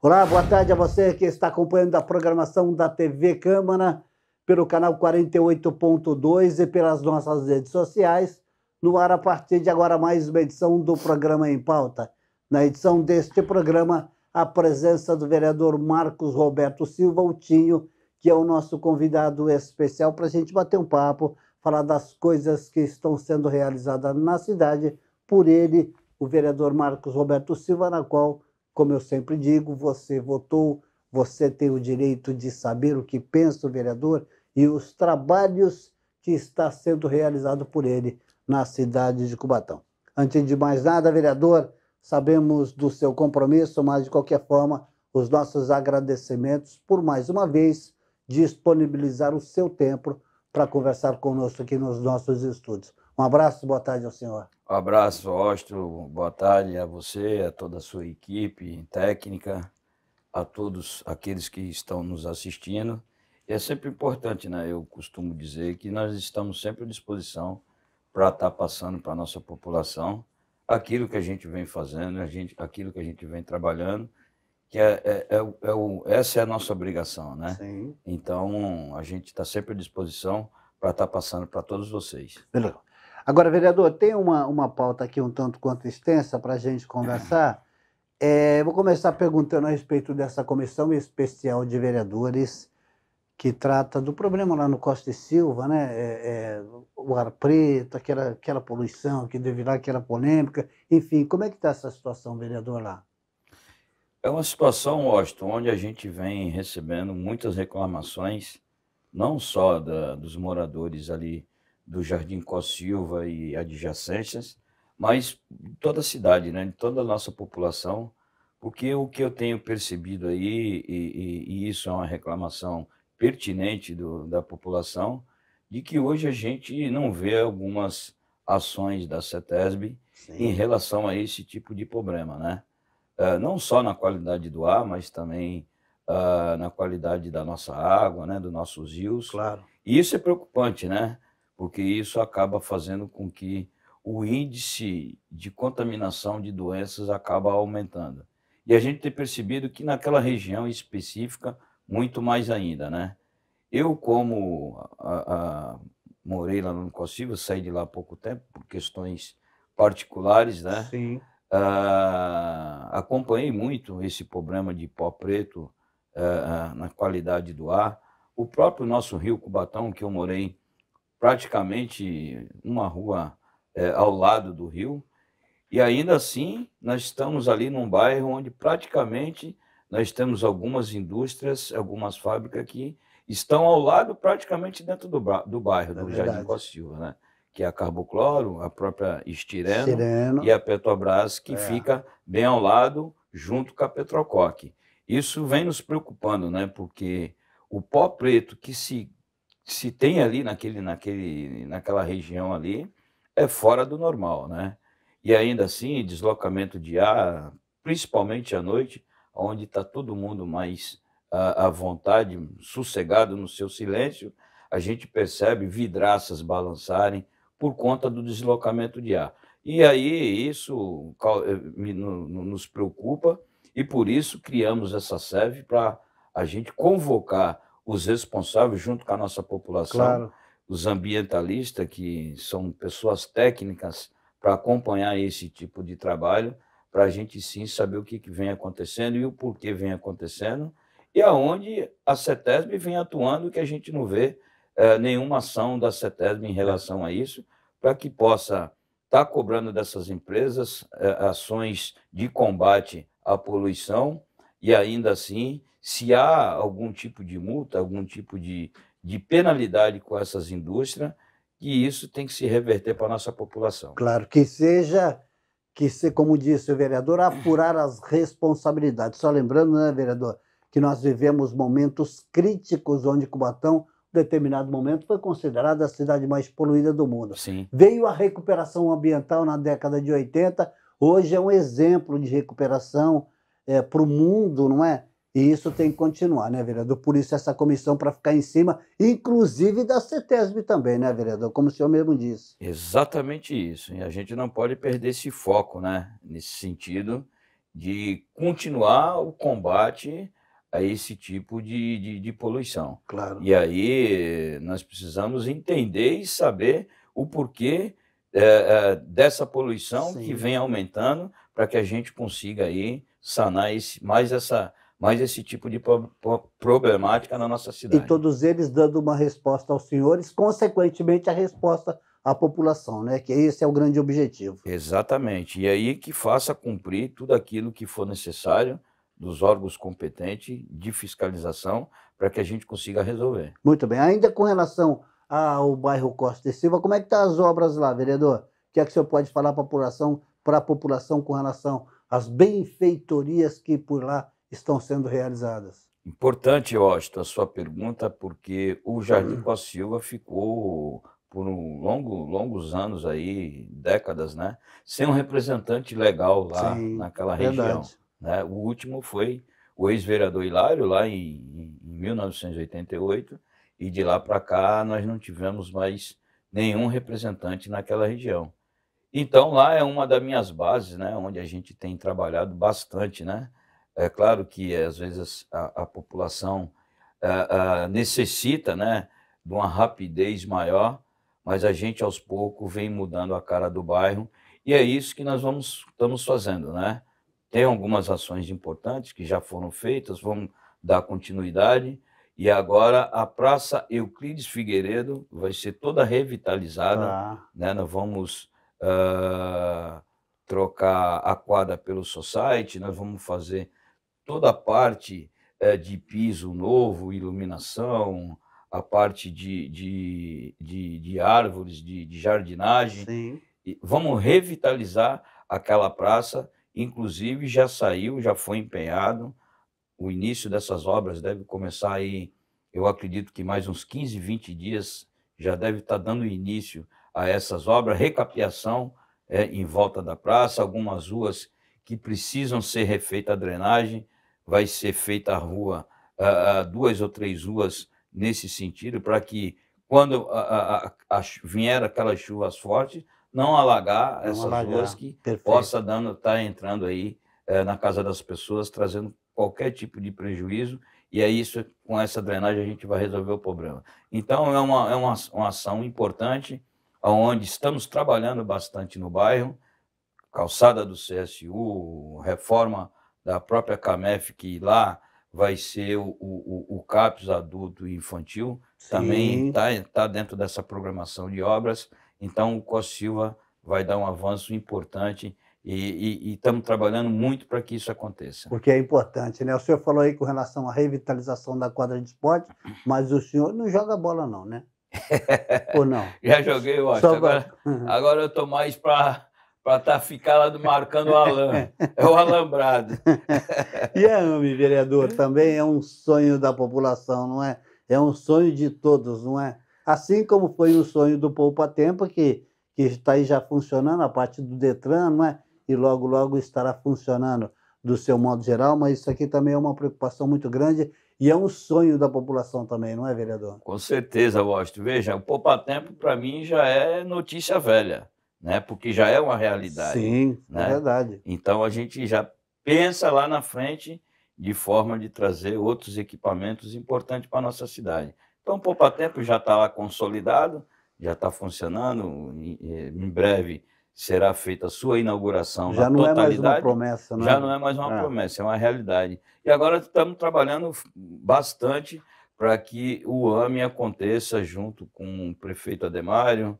Olá, boa tarde a você que está acompanhando a programação da TV Câmara pelo canal 48.2 e pelas nossas redes sociais. No ar, a partir de agora, mais uma edição do programa Em Pauta. Na edição deste programa, a presença do vereador Marcos Roberto Silva Utinho, que é o nosso convidado especial para a gente bater um papo, falar das coisas que estão sendo realizadas na cidade por ele, o vereador Marcos Roberto Silva, na qual como eu sempre digo, você votou, você tem o direito de saber o que pensa o vereador e os trabalhos que está sendo realizado por ele na cidade de Cubatão. Antes de mais nada, vereador, sabemos do seu compromisso, mas de qualquer forma, os nossos agradecimentos por mais uma vez disponibilizar o seu tempo para conversar conosco aqui nos nossos estúdios. Um abraço, boa tarde ao senhor. Um abraço, Austro. Boa tarde a você, a toda a sua equipe técnica, a todos aqueles que estão nos assistindo. E é sempre importante, né? Eu costumo dizer que nós estamos sempre à disposição para estar passando para a nossa população aquilo que a gente vem fazendo, a gente, aquilo que a gente vem trabalhando, que é, é, é, é o, essa é a nossa obrigação, né? Sim. Então, a gente está sempre à disposição para estar passando para todos vocês. Beleza. Agora, vereador, tem uma, uma pauta aqui um tanto quanto extensa para a gente conversar. É, vou começar perguntando a respeito dessa comissão especial de vereadores que trata do problema lá no Costa e Silva, né? É, é, o ar preto, aquela, aquela poluição que deve lá, aquela polêmica. Enfim, como é que está essa situação, vereador, lá? É uma situação, Washington, onde a gente vem recebendo muitas reclamações, não só da, dos moradores ali do Jardim Costa Silva e adjacências, mas toda a cidade, né, de toda a nossa população, porque o que eu tenho percebido aí, e, e, e isso é uma reclamação pertinente do, da população, de que hoje a gente não vê algumas ações da CETESB Sim. em relação a esse tipo de problema, né? Uh, não só na qualidade do ar, mas também uh, na qualidade da nossa água, né, dos nossos rios. Claro. E isso é preocupante, né? porque isso acaba fazendo com que o índice de contaminação de doenças acaba aumentando. E a gente tem percebido que naquela região específica, muito mais ainda, né? Eu, como a, a, morei lá no Cossiva, saí de lá há pouco tempo, por questões particulares, né? Sim. Ah, acompanhei muito esse problema de pó preto ah, ah, na qualidade do ar. O próprio nosso Rio Cubatão, que eu morei praticamente uma rua é, ao lado do rio, e ainda assim nós estamos ali num bairro onde praticamente nós temos algumas indústrias, algumas fábricas que estão ao lado, praticamente dentro do, do bairro, é do verdade. Jardim Costa Silva, né? que é a Carbocloro, a própria Estireno, e a Petrobras, que é. fica bem ao lado, junto com a Petrocoque. Isso vem nos preocupando, né? porque o pó preto que se se tem ali naquele, naquele, naquela região ali é fora do normal, né? E ainda assim, deslocamento de ar, principalmente à noite, onde está todo mundo mais à, à vontade, sossegado no seu silêncio, a gente percebe vidraças balançarem por conta do deslocamento de ar. E aí isso eh, nos preocupa e por isso criamos essa SEV para a gente convocar os responsáveis, junto com a nossa população, claro. os ambientalistas, que são pessoas técnicas para acompanhar esse tipo de trabalho, para a gente sim saber o que, que vem acontecendo e o porquê vem acontecendo, e aonde a CETESB vem atuando, que a gente não vê é, nenhuma ação da CETESB em relação a isso, para que possa estar tá cobrando dessas empresas é, ações de combate à poluição, e ainda assim, se há algum tipo de multa, algum tipo de, de penalidade com essas indústrias, e isso tem que se reverter para a nossa população. Claro, que seja, que se, como disse o vereador, apurar as responsabilidades. Só lembrando, né, vereador, que nós vivemos momentos críticos onde Cubatão, em determinado momento, foi considerada a cidade mais poluída do mundo. Sim. Veio a recuperação ambiental na década de 80, hoje é um exemplo de recuperação é, para o mundo, não é? E isso tem que continuar, né, vereador? Por isso essa comissão para ficar em cima, inclusive da CETESB também, né, vereador? Como o senhor mesmo disse. Exatamente isso. E a gente não pode perder esse foco, né? Nesse sentido de continuar o combate a esse tipo de, de, de poluição. Claro. E aí nós precisamos entender e saber o porquê é, é, dessa poluição Sim. que né? vem aumentando para que a gente consiga aí sanar esse, mais, essa, mais esse tipo de problemática na nossa cidade. E todos eles dando uma resposta aos senhores, consequentemente a resposta à população, né? que esse é o grande objetivo. Exatamente. E aí que faça cumprir tudo aquilo que for necessário dos órgãos competentes de fiscalização para que a gente consiga resolver. Muito bem. Ainda com relação ao bairro Costa e Silva, como é que estão tá as obras lá, vereador? O que é que o senhor pode falar para a população, para a população com relação as benfeitorias que por lá estão sendo realizadas. Importante, Osto, a sua pergunta, porque o Jardim Costa Silva ficou por um longo, longos anos aí, décadas, né, sem um representante legal lá Sim, naquela verdade. região. Né? O último foi o ex-vereador Hilário, lá em, em 1988, e de lá para cá nós não tivemos mais nenhum representante naquela região. Então, lá é uma das minhas bases, né, onde a gente tem trabalhado bastante. Né? É claro que, às vezes, a, a população a, a, necessita né, de uma rapidez maior, mas a gente, aos poucos, vem mudando a cara do bairro e é isso que nós vamos, estamos fazendo. Né? Tem algumas ações importantes que já foram feitas, vamos dar continuidade, e agora a Praça Euclides Figueiredo vai ser toda revitalizada. Ah. Né? Nós vamos uh, trocar a quadra pelo society, nós né? vamos fazer toda a parte uh, de piso novo, iluminação, a parte de, de, de, de árvores, de, de jardinagem. Sim. Vamos revitalizar aquela praça, inclusive já saiu, já foi empenhado. O início dessas obras deve começar aí, eu acredito que mais uns 15, 20 dias já deve estar tá dando início a essas obras, recapiação é, em volta da praça, algumas ruas que precisam ser refeitas a drenagem, vai ser feita a rua, a, a duas ou três ruas nesse sentido, para que quando a, a, vier aquelas chuvas fortes, não alagar não essas alagar. ruas que Perfeito. possa estar tá entrando aí é, na casa das pessoas, trazendo qualquer tipo de prejuízo, e é isso, com essa drenagem a gente vai resolver o problema. Então, é uma, é uma, uma ação importante, onde estamos trabalhando bastante no bairro, calçada do CSU, reforma da própria CAMEF, que lá vai ser o, o, o CAPES adulto e infantil, Sim. também está tá dentro dessa programação de obras. Então, o COS Silva vai dar um avanço importante e estamos trabalhando muito para que isso aconteça. Porque é importante, né? O senhor falou aí com relação à revitalização da quadra de esporte, mas o senhor não joga bola não, né? Ou não? Já joguei, eu acho. Agora, agora eu estou mais para para tá, ficar lá do, marcando o Alan, é o alambrado. e é, AME, vereador, também é um sonho da população, não é? É um sonho de todos, não é? Assim como foi o sonho do Poupa Tempo, que, que está aí já funcionando, a parte do Detran, não é? E logo, logo estará funcionando do seu modo geral, mas isso aqui também é uma preocupação muito grande e é um sonho da população também, não é, vereador? Com certeza, Washington. Veja, o Poupa Tempo, para mim, já é notícia velha, né? porque já é uma realidade. Sim, é né? é verdade. Então, a gente já pensa lá na frente de forma de trazer outros equipamentos importantes para a nossa cidade. Então, o Poupa Tempo já está lá consolidado, já está funcionando. Em breve será feita a sua inauguração já na não totalidade. É mais uma promessa, é? Já não é mais uma é. promessa, é uma realidade. E agora estamos trabalhando bastante para que o AME aconteça junto com o prefeito Ademário,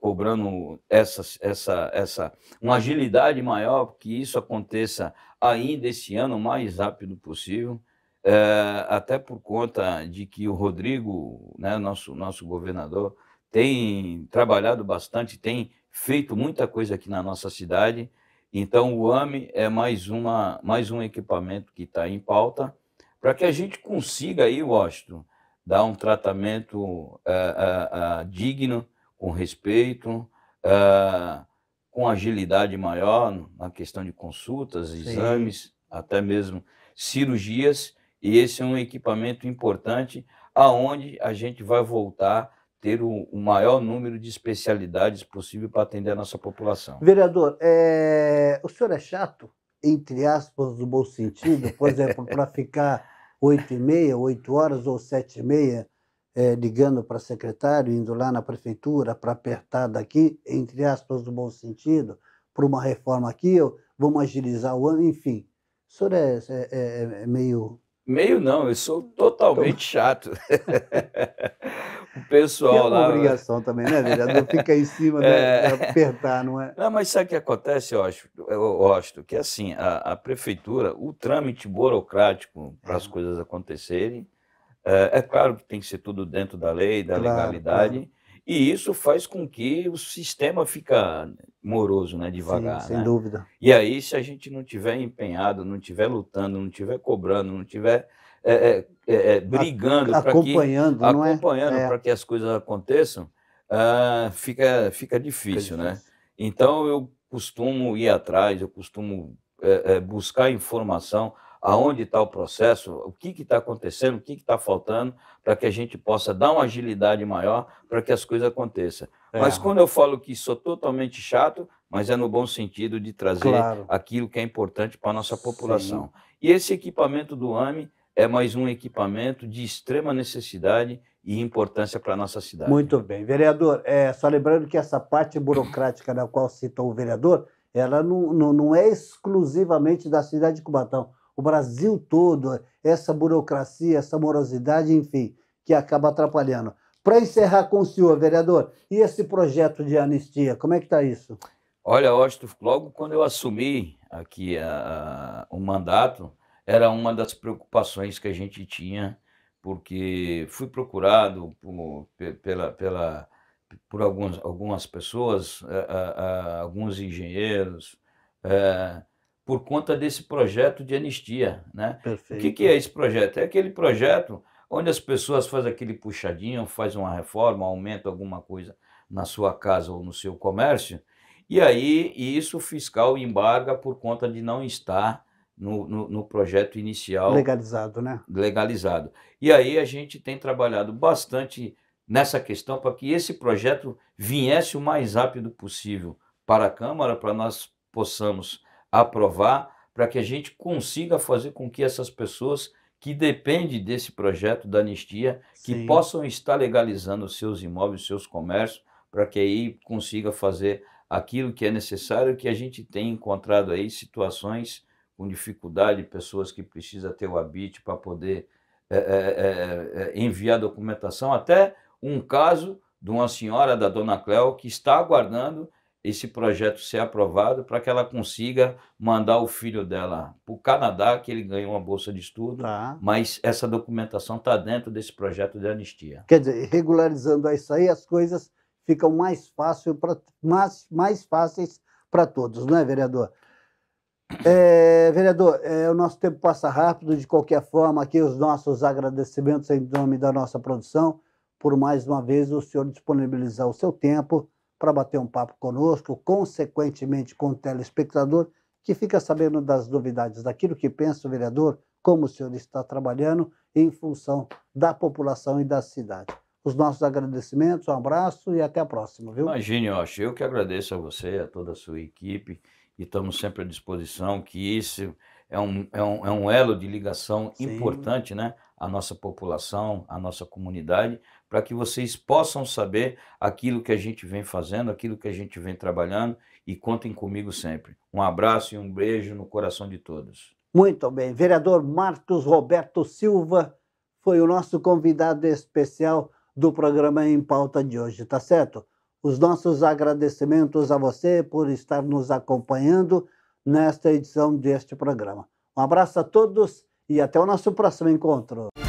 cobrando essa, essa, essa, uma agilidade maior, que isso aconteça ainda esse ano, o mais rápido possível, é, até por conta de que o Rodrigo, né, nosso, nosso governador, tem trabalhado bastante, tem feito muita coisa aqui na nossa cidade. Então, o AME é mais, uma, mais um equipamento que está em pauta para que a gente consiga aí, Washington, dar um tratamento eh, eh, eh, digno, com respeito, com agilidade maior na questão de consultas, exames, Sim. até mesmo cirurgias. E esse é um equipamento importante aonde a gente vai voltar ter o, o maior número de especialidades possível para atender a nossa população. Vereador, é... o senhor é chato, entre aspas, no bom sentido, por exemplo, para ficar oito e meia, oito horas ou sete e meia é, ligando para secretário, indo lá na prefeitura para apertar daqui, entre aspas, no bom sentido, para uma reforma aqui, vamos agilizar o ano, enfim. O senhor é, é, é, é meio. Meio não, eu sou totalmente chato. pessoal pessoal é uma lá. Né? obrigação também, né, vereador? Fica em cima, né? É. Apertar, não é? Não, mas sabe o que acontece, eu acho Que assim, a, a, prefeitura, o trâmite burocrático para as é. coisas acontecerem, é, é, claro que tem que ser tudo dentro da lei, da claro, legalidade. Claro. E isso faz com que o sistema fica moroso, né, devagar. Sim, sem né? dúvida. E aí, se a gente não tiver empenhado, não tiver lutando, não tiver cobrando, não tiver é, é, é, é brigando, acompanhando, que, acompanhando é? para que as coisas aconteçam, ah, fica, fica difícil, né? Então eu costumo ir atrás, eu costumo buscar informação aonde está o processo, o que está acontecendo, o que está faltando, para que a gente possa dar uma agilidade maior para que as coisas aconteçam. É. Mas quando eu falo que sou totalmente chato, mas é no bom sentido de trazer claro. aquilo que é importante para a nossa população. Sim. E esse equipamento do AME é mais um equipamento de extrema necessidade e importância para a nossa cidade. Muito bem. Vereador, é, só lembrando que essa parte burocrática da qual citou o vereador, ela não, não, não é exclusivamente da cidade de Cubatão. O Brasil todo, essa burocracia, essa morosidade, enfim, que acaba atrapalhando. Para encerrar com o senhor, vereador, e esse projeto de anistia, como é que está isso? Olha, Osto, logo quando eu assumi aqui o mandato, era uma das preocupações que a gente tinha, porque fui procurado por, pela, pela, por algumas, algumas pessoas, alguns engenheiros, é, por conta desse projeto de anistia. Né? O que, que é esse projeto? É aquele projeto onde as pessoas fazem aquele puxadinho, faz uma reforma, aumenta alguma coisa na sua casa ou no seu comércio, e aí isso o fiscal embarga por conta de não estar no, no, no, projeto inicial. Legalizado, né? Legalizado. E aí a gente tem trabalhado bastante nessa questão para que esse projeto viesse o mais rápido possível para a Câmara, para nós possamos aprovar, para que a gente consiga fazer com que essas pessoas que dependem desse projeto da anistia, Sim. que possam estar legalizando seus imóveis, seus comércios, para que aí consiga fazer aquilo que é necessário, que a gente tem encontrado aí situações com dificuldade, pessoas que precisam ter o habite para poder é, é, enviar documentação, até um caso de uma senhora da Dona Cléo que está aguardando esse projeto ser aprovado para que ela consiga mandar o filho dela para o Canadá, que ele ganhou uma bolsa de estudo, tá. mas essa documentação está dentro desse projeto de anistia. Quer dizer, regularizando isso aí, as coisas ficam mais, fácil pra, mais, mais fáceis para todos, não é, vereador? É, vereador, é, o nosso tempo passa rápido, de qualquer forma, aqui os nossos agradecimentos em nome da nossa produção, por mais uma vez o senhor disponibilizar o seu tempo para bater um papo conosco, consequentemente com o telespectador, que fica sabendo das novidades daquilo que pensa o vereador, como o senhor está trabalhando em função da população e da cidade os nossos agradecimentos, um abraço e até a próxima, viu? Imagine, Osh, eu que agradeço a você, a toda a sua equipe, e estamos sempre à disposição, que isso é um, é um, é um elo de ligação Sim. importante, né? A nossa população, a nossa comunidade, para que vocês possam saber aquilo que a gente vem fazendo, aquilo que a gente vem trabalhando e contem comigo sempre. Um abraço e um beijo no coração de todos. Muito bem. Vereador Marcos Roberto Silva foi o nosso convidado especial do programa Em Pauta de hoje, tá certo? Os nossos agradecimentos a você por estar nos acompanhando nesta edição deste programa. Um abraço a todos e até o nosso próximo encontro.